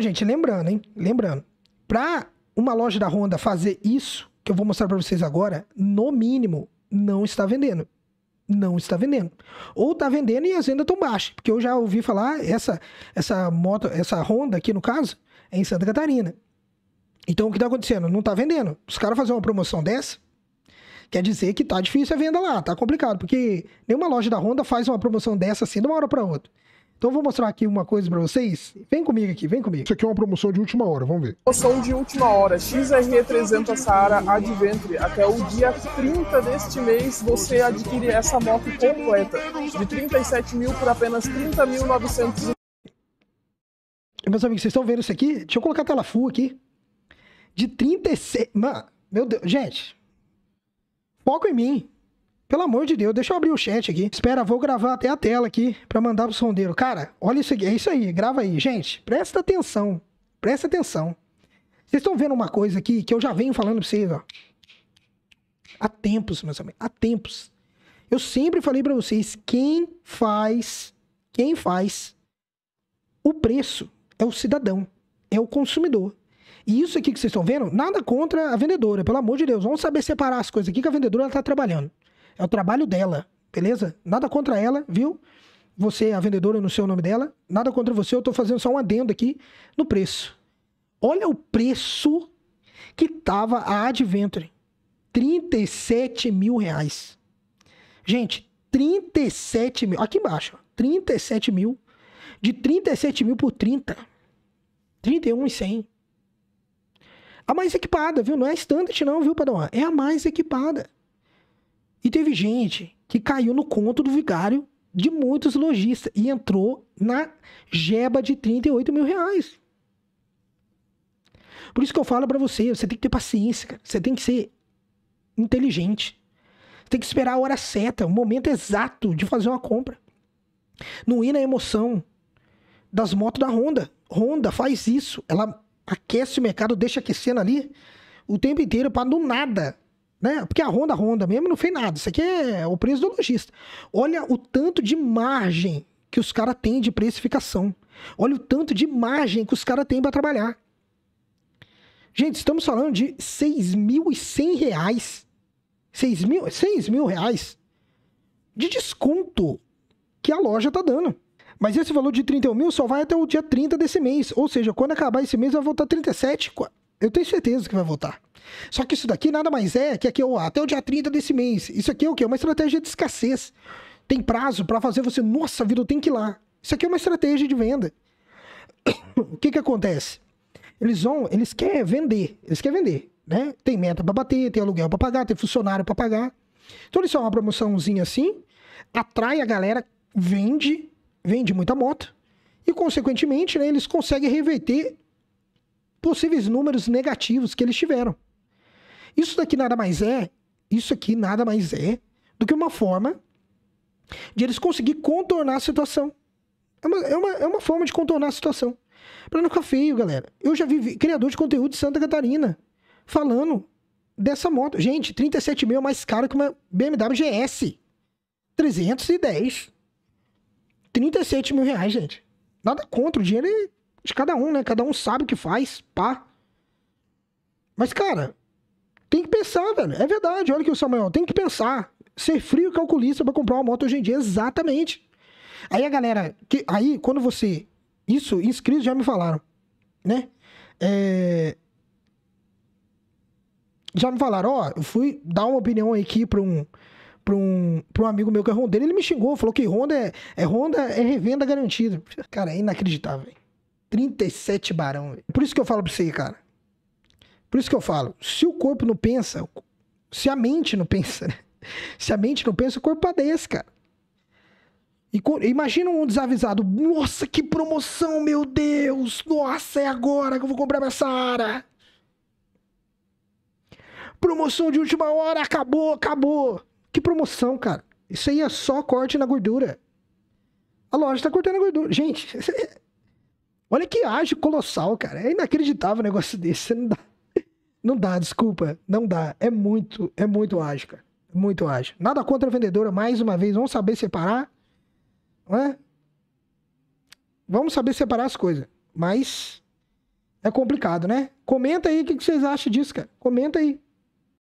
gente, lembrando, hein? Lembrando, para uma loja da Honda fazer isso, que eu vou mostrar para vocês agora, no mínimo, não está vendendo. Não está vendendo. Ou está vendendo e as vendas estão baixas. Porque eu já ouvi falar, essa, essa moto, essa Honda aqui no caso, é em Santa Catarina. Então o que está acontecendo? Não está vendendo. Os caras fazem uma promoção dessa, quer dizer que tá difícil a venda lá, tá complicado, porque nenhuma loja da Honda faz uma promoção dessa assim de uma hora para outra. Então vou mostrar aqui uma coisa para vocês. Vem comigo aqui, vem comigo. Isso aqui é uma promoção de última hora, vamos ver. Promoção de última hora, XRE300 Saara Adventure. Até o dia 30 deste mês você adquire essa moto completa. De 37 mil por apenas 30.900. Meus amigos, vocês estão vendo isso aqui? Deixa eu colocar a tela full aqui. De 36... Mano, meu Deus. Gente, foco em mim. Pelo amor de Deus, deixa eu abrir o chat aqui. Espera, vou gravar até a tela aqui para mandar pro sondeiro. Cara, olha isso aqui, é isso aí, grava aí. Gente, presta atenção, presta atenção. Vocês estão vendo uma coisa aqui que eu já venho falando pra vocês, ó. Há tempos, meus amigos, há tempos. Eu sempre falei para vocês, quem faz, quem faz o preço é o cidadão, é o consumidor. E isso aqui que vocês estão vendo, nada contra a vendedora, pelo amor de Deus. Vamos saber separar as coisas aqui que a vendedora está trabalhando. É o trabalho dela, beleza? Nada contra ela, viu? Você, é a vendedora, não sei o nome dela. Nada contra você, eu tô fazendo só um adendo aqui no preço. Olha o preço que tava a Adventure. 37 mil reais. Gente, 37 mil. Aqui embaixo, 37 mil. De 37 mil por 30. 31 e 100. A mais equipada, viu? Não é a standard não, viu, Padawan? É a mais equipada. E teve gente que caiu no conto do vigário de muitos lojistas e entrou na jeba de 38 mil reais. Por isso que eu falo para você, você tem que ter paciência, cara. você tem que ser inteligente. Você tem que esperar a hora certa, o momento exato de fazer uma compra. Não ir na emoção das motos da Honda. Honda faz isso, ela aquece o mercado, deixa aquecendo ali o tempo inteiro para do nada né? Porque a Honda, a Honda mesmo não fez nada. Isso aqui é o preço do lojista. Olha o tanto de margem que os caras têm de precificação. Olha o tanto de margem que os caras têm para trabalhar. Gente, estamos falando de 6.100 reais. 6 mil, mil reais de desconto que a loja tá dando. Mas esse valor de 31 mil só vai até o dia 30 desse mês. Ou seja, quando acabar esse mês vai voltar 37. Eu tenho certeza que vai voltar. Só que isso daqui nada mais é que aqui, ó, é até o dia 30 desse mês. Isso aqui é o quê? É uma estratégia de escassez. Tem prazo para fazer você, nossa vida, eu tenho que ir lá. Isso aqui é uma estratégia de venda. o que que acontece? Eles vão, eles querem vender, eles querem vender, né? Tem meta para bater, tem aluguel para pagar, tem funcionário para pagar. Então eles são uma promoçãozinha assim, atrai a galera, vende, vende muita moto e consequentemente, né, eles conseguem reverter possíveis números negativos que eles tiveram. Isso daqui nada mais é, isso aqui nada mais é do que uma forma de eles conseguir contornar a situação. É uma, é uma, é uma forma de contornar a situação. Pra não ficar feio, galera. Eu já vi criador de conteúdo de Santa Catarina falando dessa moto. Gente, 37 mil é mais caro que uma BMW GS. 310. 37 mil reais, gente. Nada contra, o dinheiro é de cada um, né? Cada um sabe o que faz, pá. Mas, cara, tem que pensar, velho. É verdade, olha que o Samuel, tem que pensar. Ser frio calculista para comprar uma moto hoje em dia, exatamente. Aí a galera, que, aí quando você. Isso, inscritos já me falaram, né? É, já me falaram, ó, eu fui dar uma opinião aqui pra um, para um, um amigo meu que é Honda ele me xingou, falou que Honda é, é Honda é revenda garantida. Cara, é inacreditável. 37 barão. Véio. Por isso que eu falo pra você, cara. Por isso que eu falo, se o corpo não pensa, se a mente não pensa, né? Se a mente não pensa, o corpo padece, cara. E imagina um desavisado, nossa, que promoção, meu Deus! Nossa, é agora que eu vou comprar essa Saara! Promoção de última hora, acabou, acabou! Que promoção, cara! Isso aí é só corte na gordura. A loja tá cortando a gordura. Gente, Olha que ágil colossal, cara. É inacreditável um negócio desse. Não dá. Não dá, desculpa. Não dá. É muito, é muito ágil, cara. Muito ágil. Nada contra a vendedora, mais uma vez. Vamos saber separar. Não é? Vamos saber separar as coisas. Mas é complicado, né? Comenta aí o que vocês acham disso, cara. Comenta aí.